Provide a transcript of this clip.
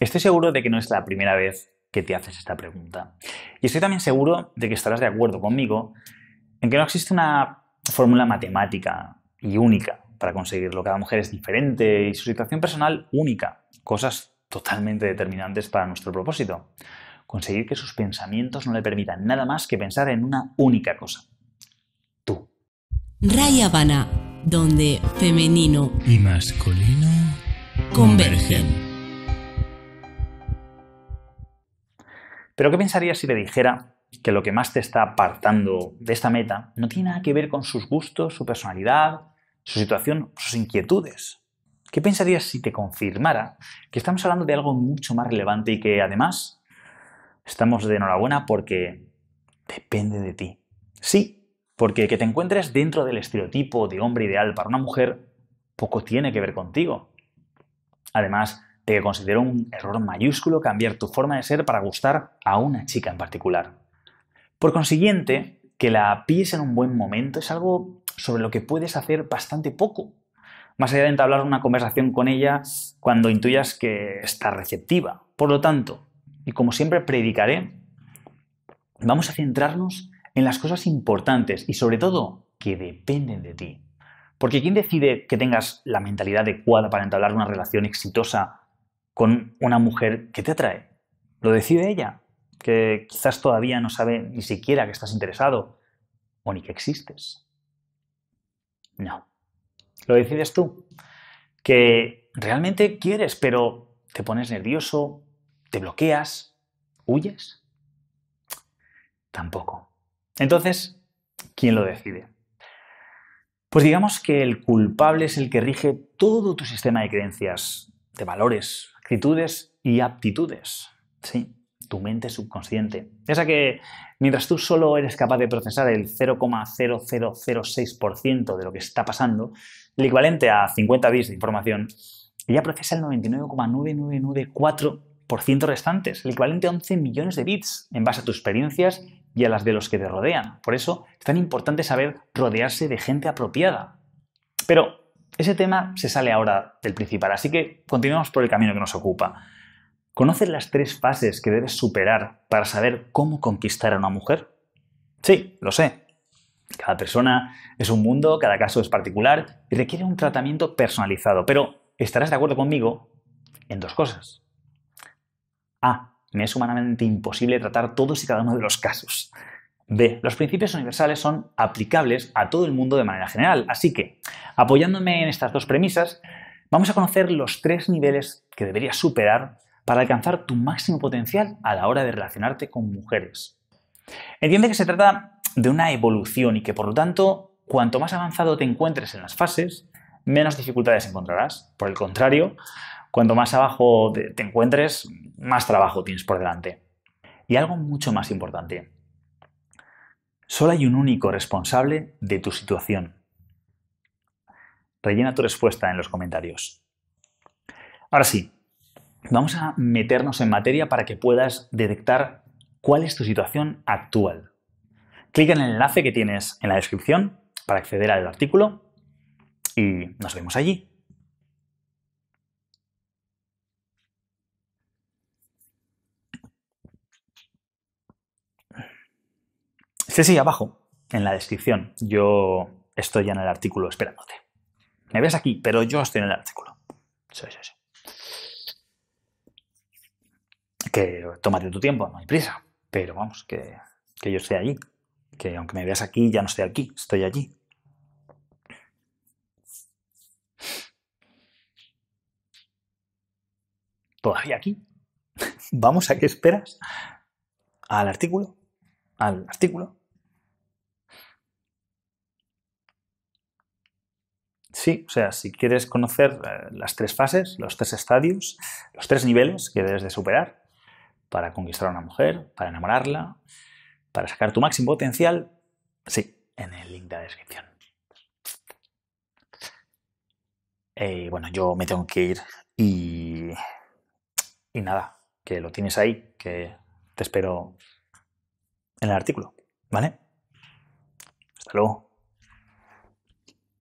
Estoy seguro de que no es la primera vez que te haces esta pregunta. Y estoy también seguro de que estarás de acuerdo conmigo en que no existe una fórmula matemática y única para conseguirlo. Cada mujer es diferente y su situación personal única. Cosas totalmente determinantes para nuestro propósito. Conseguir que sus pensamientos no le permitan nada más que pensar en una única cosa. Tú. Raya Habana, donde femenino y masculino convergen. Pero ¿qué pensarías si te dijera que lo que más te está apartando de esta meta no tiene nada que ver con sus gustos, su personalidad, su situación, sus inquietudes? ¿Qué pensarías si te confirmara que estamos hablando de algo mucho más relevante y que además estamos de enhorabuena porque depende de ti? Sí, porque que te encuentres dentro del estereotipo de hombre ideal para una mujer poco tiene que ver contigo. Además, te considero un error mayúsculo cambiar tu forma de ser para gustar a una chica en particular. Por consiguiente, que la pilles en un buen momento es algo sobre lo que puedes hacer bastante poco, más allá de entablar una conversación con ella cuando intuyas que está receptiva. Por lo tanto, y como siempre predicaré, vamos a centrarnos en las cosas importantes y sobre todo que dependen de ti. Porque ¿quién decide que tengas la mentalidad adecuada para entablar una relación exitosa con una mujer que te atrae. Lo decide ella, que quizás todavía no sabe ni siquiera que estás interesado o ni que existes. No. Lo decides tú. Que realmente quieres, pero te pones nervioso, te bloqueas, huyes. Tampoco. Entonces, ¿quién lo decide? Pues digamos que el culpable es el que rige todo tu sistema de creencias, de valores, actitudes y aptitudes. Sí, tu mente subconsciente. Esa que mientras tú solo eres capaz de procesar el 0,0006% de lo que está pasando, el equivalente a 50 bits de información, ella procesa el 99,9994% restantes, el equivalente a 11 millones de bits en base a tus experiencias y a las de los que te rodean. Por eso es tan importante saber rodearse de gente apropiada. Pero ese tema se sale ahora del principal, así que continuamos por el camino que nos ocupa. ¿Conoces las tres fases que debes superar para saber cómo conquistar a una mujer? Sí, lo sé. Cada persona es un mundo, cada caso es particular y requiere un tratamiento personalizado, pero estarás de acuerdo conmigo en dos cosas. A. Me es humanamente imposible tratar todos y cada uno de los casos. B. Los principios universales son aplicables a todo el mundo de manera general. Así que, apoyándome en estas dos premisas, vamos a conocer los tres niveles que deberías superar para alcanzar tu máximo potencial a la hora de relacionarte con mujeres. Entiende que se trata de una evolución y que por lo tanto, cuanto más avanzado te encuentres en las fases, menos dificultades encontrarás. Por el contrario, cuanto más abajo te encuentres, más trabajo tienes por delante. Y algo mucho más importante, Solo hay un único responsable de tu situación. Rellena tu respuesta en los comentarios. Ahora sí, vamos a meternos en materia para que puedas detectar cuál es tu situación actual. Clic en el enlace que tienes en la descripción para acceder al artículo y nos vemos allí. Sí, este sí, abajo, en la descripción. Yo estoy en el artículo esperándote. Me ves aquí, pero yo estoy en el artículo. Sí, Que tómate tu tiempo, no hay prisa. Pero vamos, que, que yo estoy allí. Que aunque me veas aquí, ya no estoy aquí, estoy allí. todavía aquí. Vamos a qué esperas. Al artículo. Al artículo. Sí, o sea, si quieres conocer eh, las tres fases, los tres estadios, los tres niveles que debes de superar para conquistar a una mujer, para enamorarla, para sacar tu máximo potencial, sí, en el link de la descripción. Eh, bueno, yo me tengo que ir y nada, que lo tienes ahí, que te espero en el artículo, ¿vale? Hasta luego.